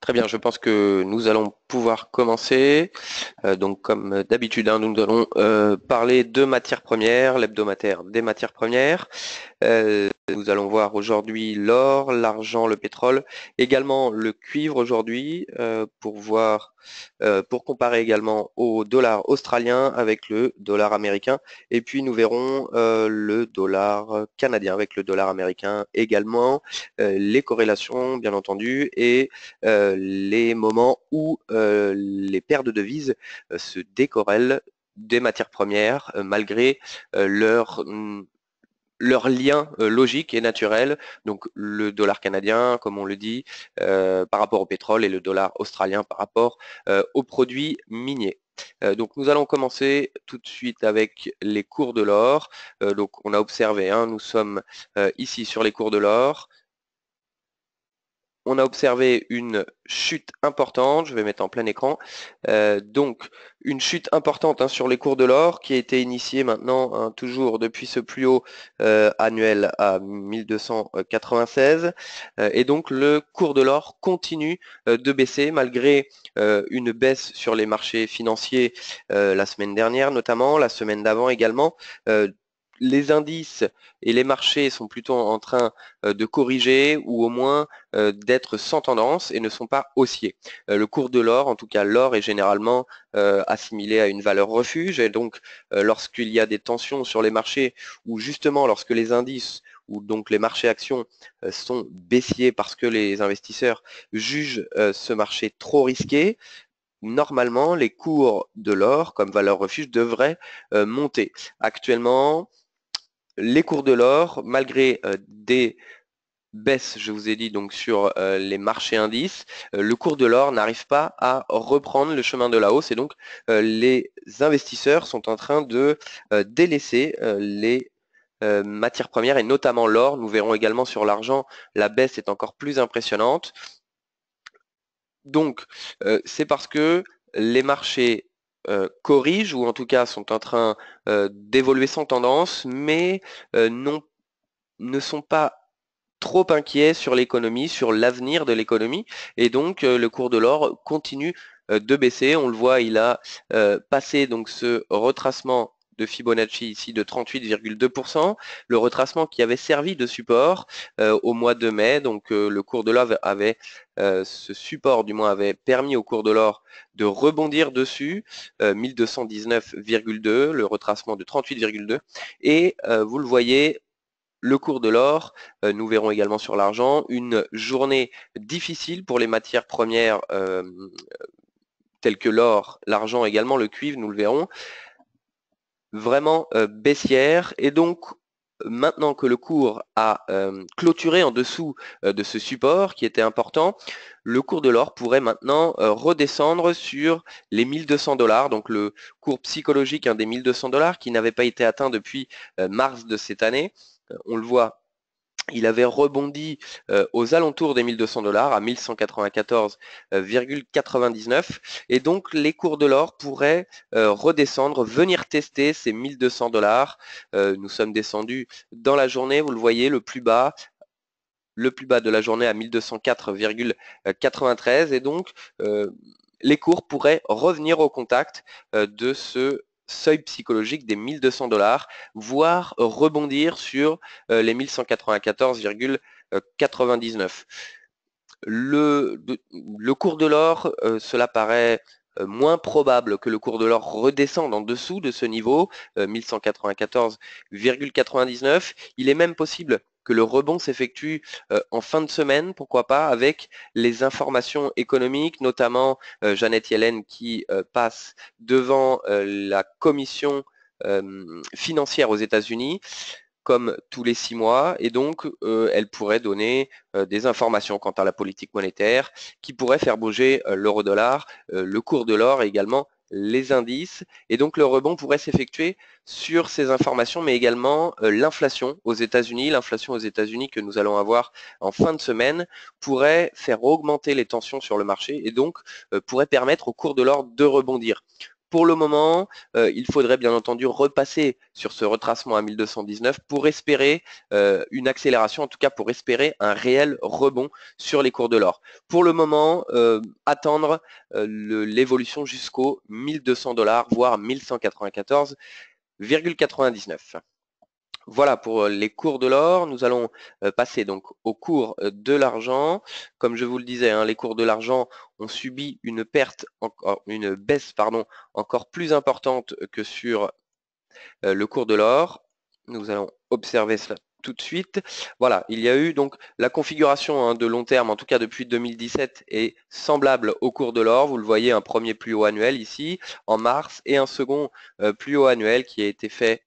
Très bien, je pense que nous allons pouvoir commencer. Euh, donc comme d'habitude, hein, nous allons euh, parler de matières premières, l'hebdomadaire des matières premières. Euh, nous allons voir aujourd'hui l'or, l'argent, le pétrole, également le cuivre aujourd'hui euh, pour voir, euh, pour comparer également au dollar australien avec le dollar américain. Et puis nous verrons euh, le dollar canadien avec le dollar américain également, les corrélations bien entendu et les moments où les paires de devises se décorrèlent des matières premières malgré leur mm, leur lien euh, logique et naturel, donc le dollar canadien, comme on le dit, euh, par rapport au pétrole et le dollar australien par rapport euh, aux produits miniers. donc nous allons commencer tout de suite avec les cours de l'or. donc on a observé, hein, nous sommes ici sur les cours de l'or on a observé une chute importante, je vais mettre en plein écran, euh, donc une chute importante hein, sur les cours de l'or qui a été initiée maintenant hein, toujours depuis ce plus haut euh, annuel à 1296 euh, et donc le cours de l'or continue de baisser malgré une baisse sur les marchés financiers la semaine dernière notamment, la semaine d'avant également les indices et les marchés sont plutôt en train euh, de corriger ou au moins euh, d'être sans tendance et ne sont pas haussiers. Euh, le cours de l'or, en tout cas l'or, est généralement assimilé à une valeur refuge et donc lorsqu'il y a des tensions sur les marchés ou justement lorsque les indices ou donc les marchés actions sont baissiers parce que les investisseurs jugent ce marché trop risqué, normalement les cours de l'or comme valeur refuge devraient monter. Actuellement, les cours de l'or, malgré euh, des baisses, je vous ai dit, donc sur euh, les marchés indices, euh, le cours de l'or n'arrive pas à reprendre le chemin de la hausse et donc les investisseurs sont en train de délaisser les matières premières et notamment l'or. Nous verrons également sur l'argent, la baisse est encore plus impressionnante. Donc, c'est parce que les marchés euh, corrigent ou en tout cas sont en train euh, d'évoluer sans tendance, mais euh, ne sont pas trop inquiets sur l'économie, sur l'avenir de l'économie. Et donc le cours de l'or continue de baisser. On le voit, il a passé donc ce retracement de Fibonacci ici de 38,2%, le retracement qui avait servi de support euh, au mois de mai, donc euh, le cours de l'or avait, euh, ce support du moins avait permis au cours de l'or de rebondir dessus, 1219,2, le retracement de 38,2, et vous le voyez, le cours de l'or, nous verrons également sur l'argent, une journée difficile pour les matières premières telles que l'or, l'argent également, le cuivre, nous le verrons vraiment euh, baissière. Et donc, maintenant que le cours a euh, clôturé en dessous euh, de ce support qui était important, le cours de l'or pourrait maintenant redescendre sur les 1200 dollars, donc le cours psychologique des 1200 dollars qui n'avait pas été atteint depuis mars de cette année. on le voit il avait rebondi euh, aux alentours des 1200 dollars à 1194,99 et donc les cours de l'or pourraient euh, redescendre, venir tester ces 1200 dollars. Euh, nous sommes descendus dans la journée, vous le voyez, le plus bas le plus bas de la journée à 1204,93 et donc les cours pourraient revenir au contact de ce seuil psychologique des 1200 dollars, voire euh, rebondir sur euh, les 1194,99. Euh, le, le, cours de l'or, cela paraît moins probable que le cours de l'or redescende en dessous de ce niveau, 1194,99. Il est même possible que le rebond s'effectue euh, en fin de semaine, pourquoi pas, avec les informations économiques, notamment euh, Jeannette Yellen qui euh, passe devant la commission financière aux États-Unis comme tous les six mois, et donc elle pourrait donner des informations quant à la politique monétaire qui pourrait faire bouger l'euro-dollar, le cours de l'or et également les indices. Et donc le rebond pourrait s'effectuer sur ces informations, mais également euh, l'inflation aux États-Unis. L'inflation aux États-Unis que nous allons avoir en fin de semaine pourrait faire augmenter les tensions sur le marché et donc euh, pourrait permettre au cours de l'ordre de rebondir. Pour le moment, euh, il faudrait bien entendu repasser sur ce retracement à 1219 pour espérer euh, une accélération, en tout cas pour espérer un réel rebond sur les cours de l'or. Pour le moment, euh, attendre l'évolution jusqu'au 1200 dollars, voire 1194,99. Voilà pour euh, les cours de l'or. Nous allons euh, passer donc au cours euh, de l'argent. Comme je vous le disais, hein, les cours de l'argent ont subi une perte, une baisse pardon, encore plus importante que sur le cours de l'or. Nous allons observer cela tout de suite. Voilà, il y a eu donc la configuration hein, de long terme, en tout cas depuis 2017, est semblable au cours de l'or. Vous le voyez, un premier plus haut annuel ici en mars et un second plus haut annuel qui a été fait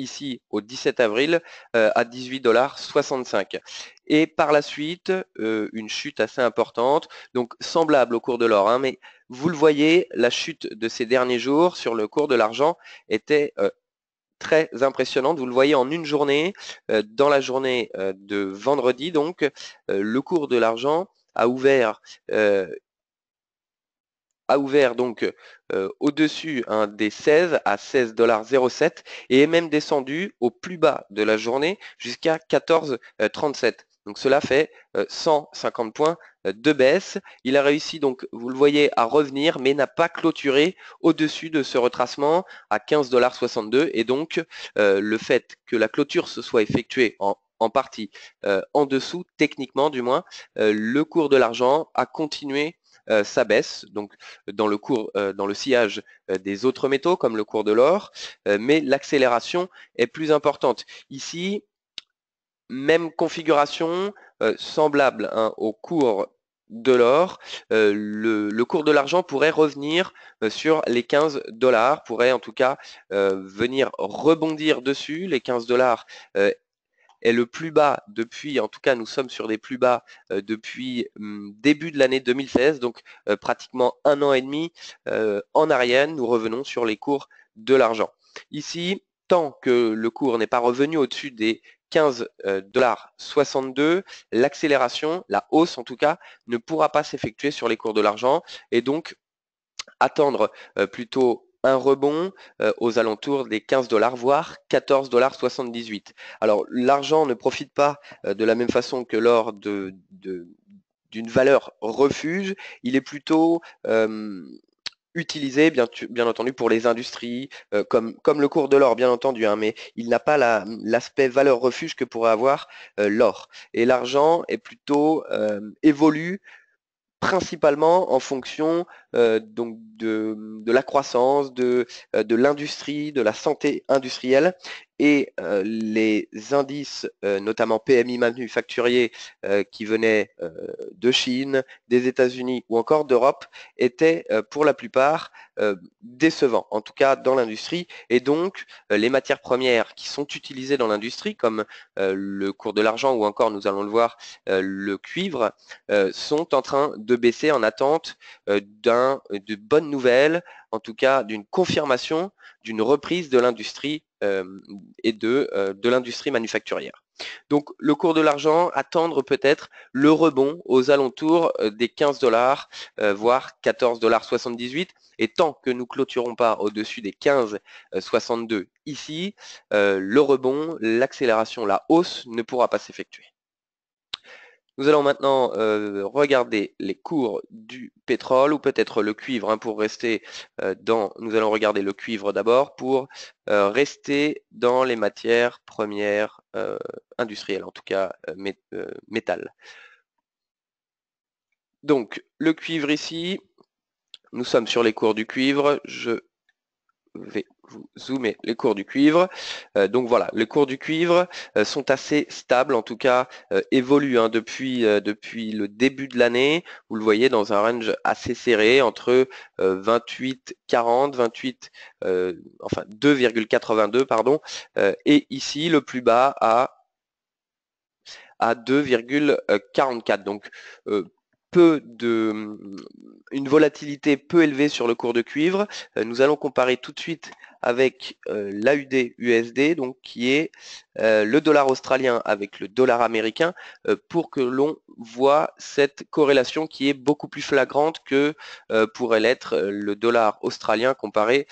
ici au 17 avril euh, à 18,65$. Et par la suite, euh, une chute assez importante, donc semblable au cours de l'or. Hein, mais vous le voyez, la chute de ces derniers jours sur le cours de l'argent était euh, très impressionnante. Vous le voyez en une journée, dans la journée de vendredi, donc le cours de l'argent a ouvert a ouvert donc euh, au-dessus hein, des 16 à 16,07$ et est même descendu au plus bas de la journée jusqu'à 14,37$. Euh, donc cela fait 150 euh, points de baisse. Il a réussi donc, vous le voyez, à revenir, mais n'a pas clôturé au-dessus de ce retracement à 15,62$. Et donc le fait que la clôture se soit effectuée en partie en dessous, techniquement du moins, le cours de l'argent a continué euh, baisse donc euh, dans le, cours, euh, dans le sillage des autres métaux, comme le cours de l'or, mais l'accélération est plus importante. Ici, même configuration, semblable hein, au cours de l'or, le, cours de l'argent pourrait revenir sur les 15 dollars, pourrait en tout cas venir rebondir dessus. Les 15 dollars est le plus bas depuis, en tout cas nous sommes sur des plus bas euh, depuis hum, début de l'année 2016, donc euh, pratiquement un an et demi euh, en arrière, nous revenons sur les cours de l'argent. Ici, tant que le cours n'est pas revenu au-dessus des 15,62$, l'accélération, la hausse en tout cas, ne pourra pas s'effectuer sur les cours de l'argent et donc attendre plutôt un rebond euh, aux alentours des 15 dollars, voire 14 dollars 78. Alors l'argent ne profite pas euh, de la même façon que l'or de, d'une valeur refuge, il est plutôt euh, utilisé bien, bien, entendu pour les industries, comme, comme, le cours de l'or bien entendu, hein, mais il n'a pas l'aspect valeur refuge que pourrait avoir l'or. Et l'argent est plutôt évolue principalement en fonction euh, donc de, la croissance, de, euh, de l'industrie, de la santé industrielle. Et euh, les indices, notamment PMI manufacturier, qui venaient de Chine, des États-Unis ou encore d'Europe, étaient pour la plupart décevants, en tout cas dans l'industrie. Et donc, les matières premières qui sont utilisées dans l'industrie, comme le cours de l'argent ou encore, nous allons le voir, le cuivre, sont en train de baisser en attente d'un euh, de bonnes nouvelles, en tout cas d'une confirmation d'une reprise de l'industrie euh, et de, euh, de l'industrie manufacturière. Donc le cours de l'argent, attendre peut-être le rebond aux alentours des 15 dollars, voire 14 dollars 78. Et tant que nous clôturons pas au-dessus des 15,62 ici, le rebond, l'accélération, la hausse ne pourra pas s'effectuer. Nous allons maintenant euh, regarder les cours du pétrole ou peut-être le cuivre hein, pour rester euh, dans. Nous allons regarder le cuivre d'abord pour euh, rester dans les matières premières industrielles, en tout cas métal. Donc le cuivre ici, nous sommes sur les cours du cuivre. Je vais vous zoomez les cours du cuivre. Euh, donc voilà, les cours du cuivre euh, sont assez stables, en tout cas euh, évoluent hein, depuis, depuis le début de l'année. Vous le voyez dans un range assez serré entre 28,40, 28, enfin 2,82 pardon, et ici le plus bas à à 2,44. Donc peu de une volatilité peu élevée sur le cours de cuivre. Nous allons comparer tout de suite avec euh, l'AUD USD, donc qui est euh, le dollar australien avec le dollar américain, euh, pour que l'on voit cette corrélation qui est beaucoup plus flagrante que euh, pourrait l'être le dollar australien comparé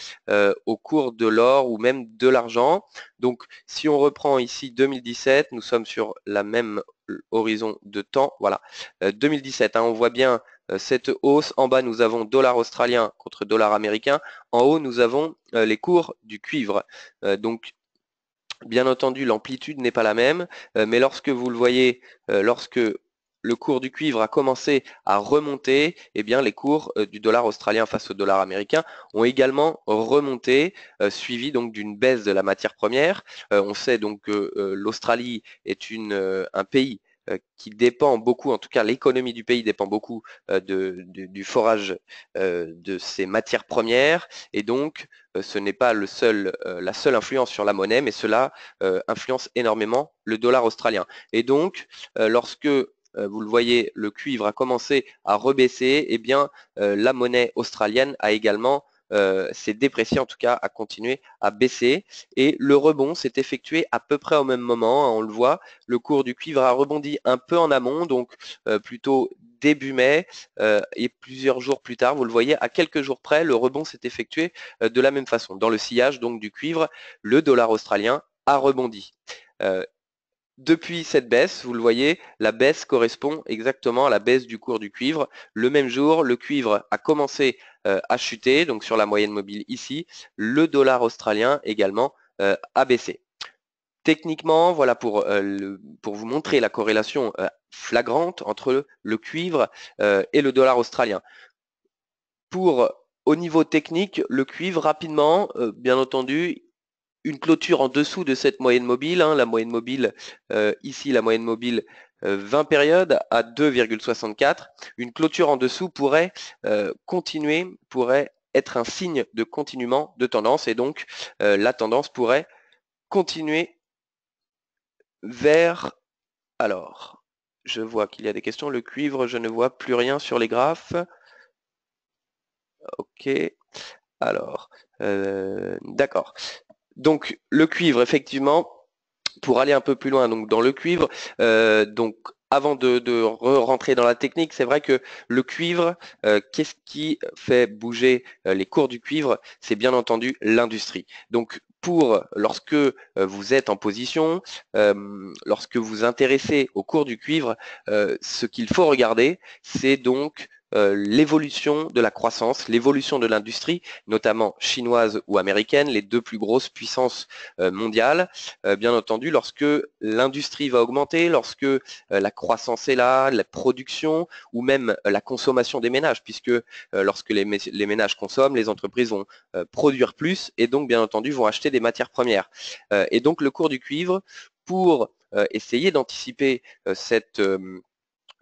au cours de l'or ou même de l'argent. Donc si on reprend ici 2017, nous sommes sur la même horizon de temps. Voilà. 2017, hein, on voit bien euh, cette hausse, en bas, nous avons dollar australien contre dollar américain. En haut, nous avons euh, les cours du cuivre. Euh, donc, bien entendu, l'amplitude n'est pas la même, mais lorsque vous le voyez, lorsque le cours du cuivre a commencé à remonter, et eh bien les cours du dollar australien face au dollar américain ont également remonté, suivi donc d'une baisse de la matière première. on sait donc que l'Australie est un pays euh, qui dépend beaucoup, en tout cas l'économie du pays dépend beaucoup euh, du forage euh, de ces matières premières, et donc ce n'est pas le seul, la seule influence sur la monnaie, mais cela influence énormément le dollar australien. Et donc, lorsque vous le voyez, le cuivre a commencé à rebaisser, et eh bien la monnaie australienne a également euh, c'est s'est déprécié en tout cas, a continué à baisser. Et le rebond s'est effectué à peu près au même moment, hein, on le voit. Le cours du cuivre a rebondi un peu en amont, donc euh, plutôt début mai euh, et plusieurs jours plus tard, vous le voyez, à quelques jours près, le rebond s'est effectué de la même façon. Dans le sillage donc du cuivre, le dollar australien a rebondi. depuis cette baisse, vous le voyez, la baisse correspond exactement à la baisse du cours du cuivre. Le même jour, le cuivre a commencé euh, a chuté, donc sur la moyenne mobile ici, le dollar australien également euh, a baissé. Techniquement, voilà pour, euh, pour vous montrer la corrélation flagrante entre le, cuivre et le dollar australien. Pour au niveau technique, le cuivre rapidement, bien entendu, une clôture en dessous de cette moyenne mobile. Hein, la moyenne mobile, ici la moyenne mobile 20 euh, périodes à 2,64. Une clôture en dessous pourrait euh, continuer, pourrait être un signe de continuement de tendance et donc euh, la tendance pourrait continuer vers... Alors, je vois qu'il y a des questions. Le cuivre, je ne vois plus rien sur les graphes. Ok. Alors, d'accord. Donc, le cuivre, effectivement, pour aller un peu plus loin, donc dans le cuivre, euh, donc avant de, rentrer dans la technique, c'est vrai que le cuivre, euh, qu'est-ce qui fait bouger euh, les cours du cuivre C'est bien entendu l'industrie. Donc pour lorsque vous êtes en position, lorsque vous intéressez au cours du cuivre, ce qu'il faut regarder, c'est donc euh, l'évolution de la croissance, l'évolution de l'industrie, notamment chinoise ou américaine, les deux plus grosses puissances euh, mondiales. Euh, bien entendu, lorsque l'industrie va augmenter, lorsque la croissance est là, la production ou même la consommation des ménages, puisque lorsque les, ménages consomment, les entreprises vont produire plus et donc bien entendu vont acheter des matières premières. et donc le cours du cuivre, pour essayer d'anticiper cette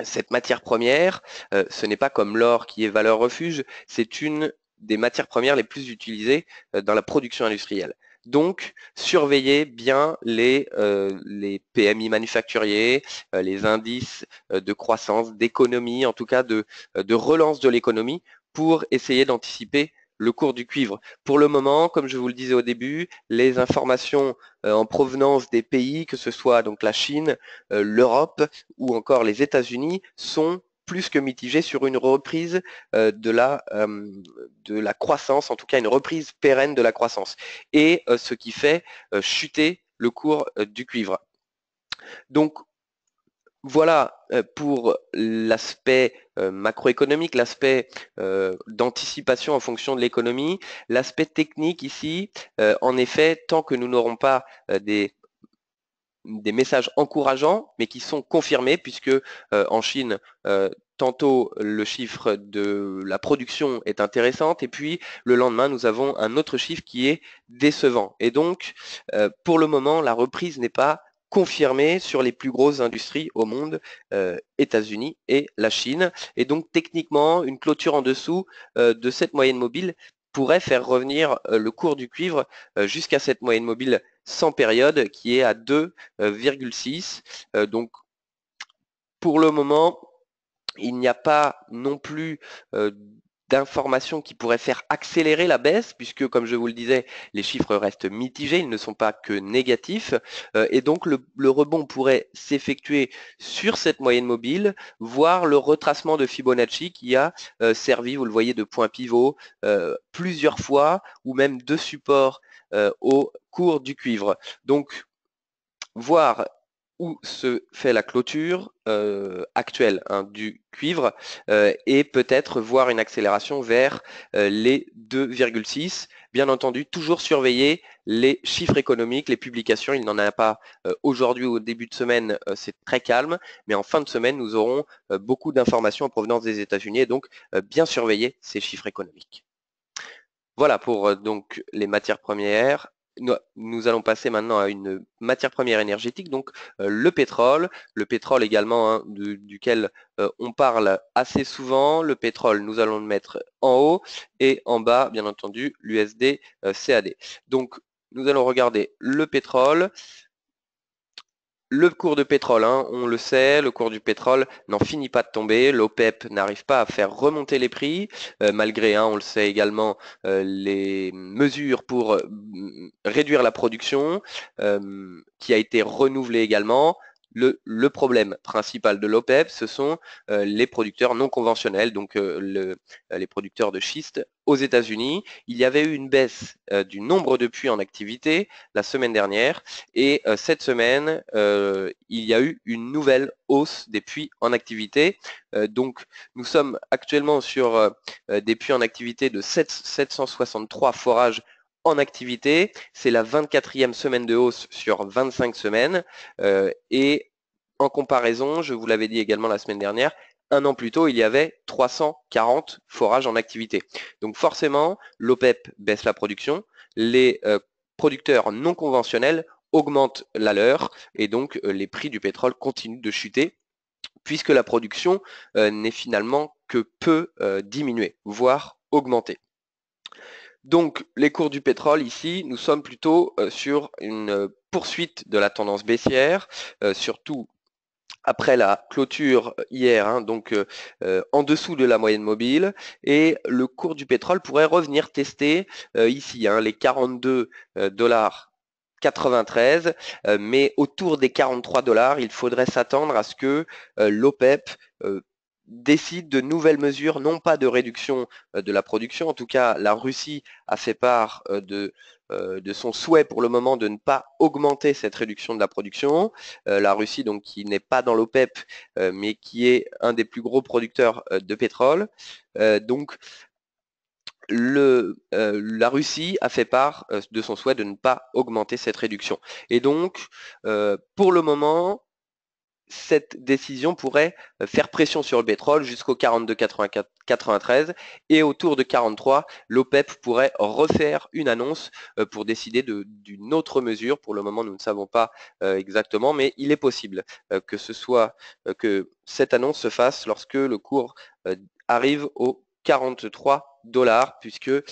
cette matière première, euh, ce n'est pas comme l'or qui est valeur refuge, c'est une des matières premières les plus utilisées euh, dans la production industrielle. Donc, surveillez bien les, euh, les PMI manufacturiers, les indices de croissance, d'économie, en tout cas de, de relance de l'économie, pour essayer d'anticiper le cours du cuivre. Pour le moment, comme je vous le disais au début, les informations euh, en provenance des pays, que ce soit donc la Chine, euh, l'Europe ou encore les États-Unis, sont plus que mitigées sur une reprise euh, de, la, de, la, croissance, en tout cas une reprise pérenne de la croissance, et ce qui fait chuter le cours du cuivre. Donc voilà euh, pour l'aspect euh, macroéconomique, l'aspect euh, d'anticipation en fonction de l'économie. L'aspect technique ici, en effet, tant que nous n'aurons pas des messages encourageants, mais qui sont confirmés, puisque en Chine, tantôt le chiffre de la production est intéressant et puis le lendemain, nous avons un autre chiffre qui est décevant. Et donc, pour le moment, la reprise n'est pas confirmé sur les plus grosses industries au monde, euh, États-Unis et la Chine. Et donc techniquement, une clôture en dessous euh, de cette moyenne mobile pourrait faire revenir euh, le cours du cuivre jusqu'à cette moyenne mobile sans période qui est à 2,6. donc pour le moment, il n'y a pas non plus d'informations qui pourraient faire accélérer la baisse, puisque comme je vous le disais, les chiffres restent mitigés, ils ne sont pas que négatifs, euh, et donc le, rebond pourrait s'effectuer sur cette moyenne mobile, voire le retracement de Fibonacci qui a euh, servi, vous le voyez, de point pivot euh, plusieurs fois, ou même de support au cours du cuivre. Donc voir où se fait la clôture euh, actuelle hein, du cuivre euh, et peut-être voir une accélération vers euh, les 2,6. Bien entendu, toujours surveiller les chiffres économiques, les publications. Il n'en a pas aujourd'hui au début de semaine, c'est très calme, mais en fin de semaine, nous aurons beaucoup d'informations en provenance des États-Unis et donc bien surveiller ces chiffres économiques. Voilà pour donc les matières premières, nous, allons passer maintenant à une matière première énergétique, donc euh, le pétrole. Le pétrole également, hein, duquel euh, on parle assez souvent. Le pétrole, nous allons le mettre en haut et en bas, bien entendu, l'USD euh, CAD. Donc, nous allons regarder le pétrole le cours de pétrole, hein, on le sait, le cours du pétrole n'en finit pas de tomber. L'OPEP e n'arrive pas à faire remonter les prix, euh, malgré, hein, on le sait également, euh, les mesures pour euh, réduire la production, qui a été renouvelée également le, problème principal de l'OPEP, e ce sont euh, les producteurs non conventionnels, donc euh, euh, les producteurs de schiste aux États-Unis. Il y avait eu une baisse du nombre de puits en activité la semaine dernière et cette semaine, il y a eu une nouvelle hausse des puits en activité. donc, nous sommes actuellement sur des puits en activité de 7, 763 forages en activité. C'est la 24e semaine de hausse sur 25 semaines. Euh, et en comparaison, je vous l'avais dit également la semaine dernière, un an plus tôt, il y avait 340 forages en activité. Donc forcément, l'OPEP e baisse la production, les euh, producteurs non conventionnels augmentent la leur et donc euh, les prix du pétrole continuent de chuter puisque la production n'est finalement que peu diminuée, voire augmentée. Donc les cours du pétrole ici, nous sommes plutôt euh, sur une euh, poursuite de la tendance baissière, euh, surtout après la clôture hier, hein, donc en dessous de la moyenne mobile, et le cours du pétrole pourrait revenir tester ici hein, les 42 dollars 93, mais autour des 43 dollars, il faudrait s'attendre à ce que l'OPEP e décide de nouvelles mesures, non pas de réduction euh, de la production. En tout cas, la Russie a fait part euh, de, euh, de son souhait pour le moment de ne pas augmenter cette réduction de la production. la Russie, donc, qui n'est pas dans l'OPEP, mais qui est un des plus gros producteurs de pétrole. donc, le, la Russie a fait part de son souhait de ne pas augmenter cette réduction. Et donc, pour le moment, cette décision pourrait euh, faire pression sur le pétrole jusqu'au 42,93 et autour de 43, l'OPEP e pourrait refaire une annonce euh, pour décider d'une autre mesure. Pour le moment, nous ne savons pas euh, exactement, mais il est possible que ce soit que cette annonce se fasse lorsque le cours arrive au 43 dollars, puisque euh,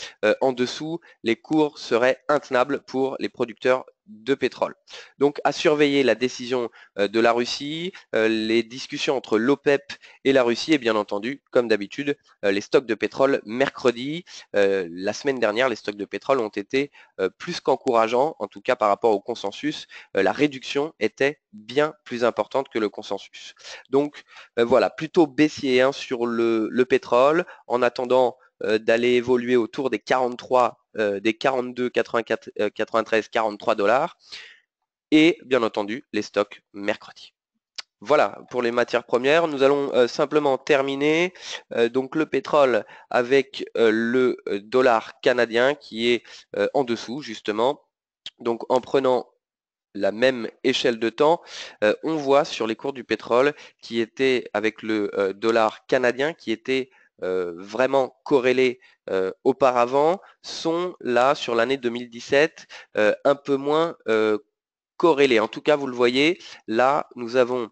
en dessous, les cours seraient intenables pour les producteurs de pétrole. Donc à surveiller la décision euh, de la Russie, euh, les discussions entre l'OPEP e et la Russie et bien entendu, comme d'habitude, les stocks de pétrole mercredi. la semaine dernière, les stocks de pétrole ont été plus qu'encourageants, en tout cas par rapport au consensus. la réduction était bien plus importante que le consensus. Donc voilà, plutôt baissier hein, sur le pétrole en attendant euh, d'aller évoluer autour des 43, euh, des 42, 93, 43 dollars. Et bien entendu, les stocks mercredi. Voilà pour les matières premières. Nous allons euh, simplement terminer donc le pétrole avec le dollar canadien qui est en dessous justement. Donc en prenant la même échelle de temps, on voit sur les cours du pétrole qui était avec le dollar canadien qui était euh, vraiment corrélés euh, auparavant sont là sur l'année 2017 euh, un peu moins corrélés. En tout cas, vous le voyez, là, nous avons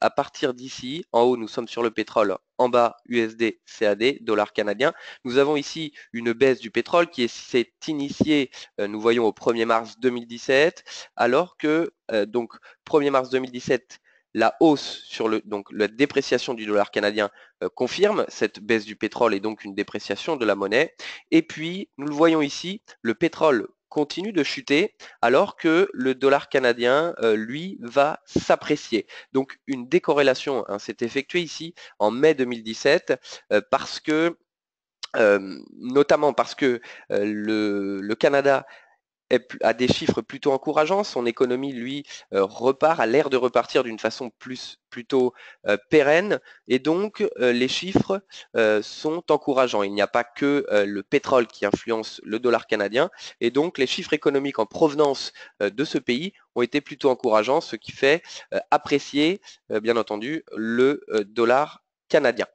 à partir d'ici, en haut, nous sommes sur le pétrole, en bas, USD, CAD, dollar canadien. Nous avons ici une baisse du pétrole qui s'est initiée, nous voyons, au 1er mars 2017, alors que, donc, 1er mars 2017, la hausse sur le donc la dépréciation du dollar canadien euh, confirme cette baisse du pétrole et donc une dépréciation de la monnaie. Et puis, nous le voyons ici, le pétrole continue de chuter alors que le dollar canadien, euh, lui, va s'apprécier. Donc une décorrélation hein, s'est effectuée ici en mai 2017 euh, parce que notamment parce que le, le, Canada a des chiffres plutôt encourageants. Son économie, lui, euh, repart, a l'air de repartir d'une façon plus, plutôt euh, pérenne. Et donc, euh, les chiffres sont encourageants. Il n'y a pas que le pétrole qui influence le dollar canadien. Et donc, les chiffres économiques en provenance de ce pays ont été plutôt encourageants, ce qui fait apprécier, bien entendu, le dollar canadien.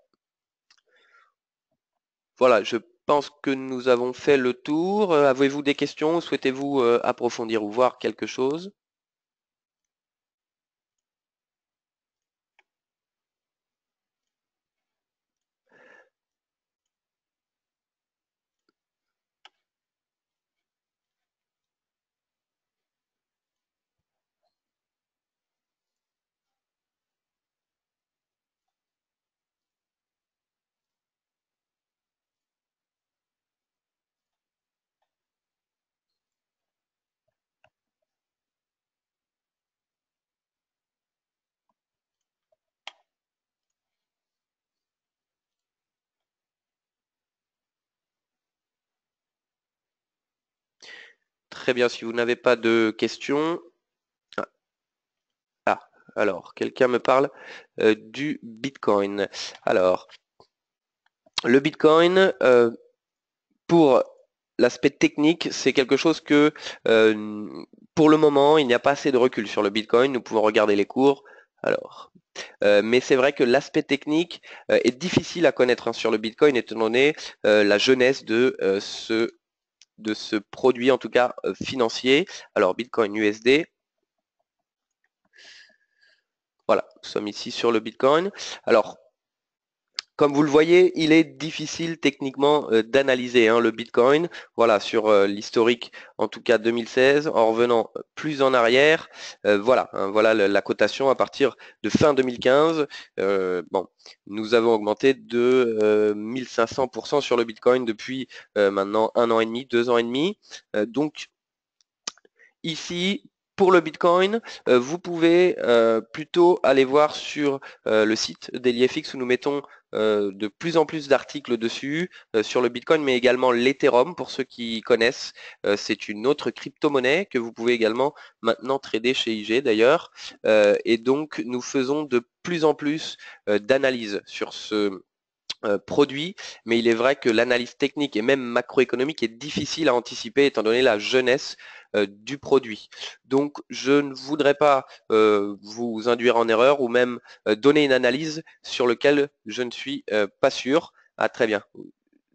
Voilà, je pense que nous avons fait le tour. Euh, avez-vous des questions Souhaitez-vous euh, approfondir ou voir quelque chose Très bien, si vous n'avez pas de questions. Ah, ah alors, quelqu'un me parle euh, du Bitcoin. Alors, le Bitcoin, euh, pour l'aspect technique, c'est quelque chose que euh, pour le moment, il n'y a pas assez de recul sur le Bitcoin. Nous pouvons regarder les cours. Alors, mais c'est vrai que l'aspect technique est difficile à connaître hein, sur le Bitcoin étant donné la jeunesse de ce de ce produit, en tout cas euh, financier. Alors Bitcoin USD, voilà, nous sommes ici sur le Bitcoin. Alors, comme vous le voyez, il est difficile techniquement euh, d'analyser hein, le Bitcoin. Voilà, sur euh, l'historique, en tout cas 2016, en revenant euh, plus en arrière, voilà, hein, voilà la, cotation à partir de fin 2015. bon, nous avons augmenté de 1500% sur le Bitcoin depuis maintenant un an et demi, deux ans et demi. donc Ici, pour le Bitcoin, euh, vous pouvez euh, plutôt aller voir sur euh, le site d'EliFX où nous mettons de plus en plus d'articles dessus sur le Bitcoin, mais également l'Ethereum pour ceux qui connaissent. c'est une autre crypto-monnaie que vous pouvez également maintenant trader chez IG d'ailleurs. et donc nous faisons de plus en plus d'analyses sur ce, produit, mais il est vrai que l'analyse technique et même macroéconomique est difficile à anticiper étant donné la jeunesse euh, du produit. Donc, je ne voudrais pas euh, vous induire en erreur ou même euh, donner une analyse sur laquelle je ne suis pas sûr. Ah, très bien.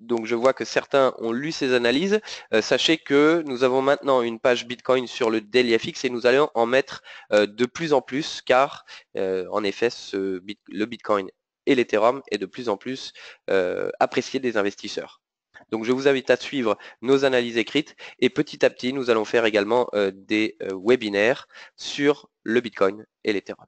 Donc je vois que certains ont lu ces analyses. sachez que nous avons maintenant une page Bitcoin sur le daily fix et nous allons en mettre de plus en plus car en effet ce, le Bitcoin et l'Ethereum est de plus en plus apprécié des investisseurs. Donc je vous invite à suivre nos analyses écrites et petit à petit, nous allons faire également euh, des euh, webinaires sur le Bitcoin et l'Ethereum.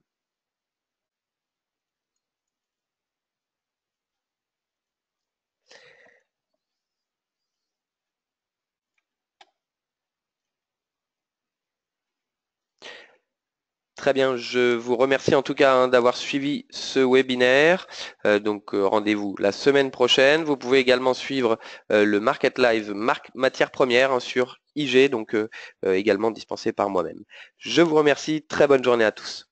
Très bien, je vous remercie en tout cas hein, d'avoir suivi ce webinaire. Euh, donc euh, rendez-vous la semaine prochaine. Vous pouvez également suivre euh, le Market Live Matières Matière Première hein, sur IG, donc également dispensé par moi-même. Je vous remercie, très bonne journée à tous.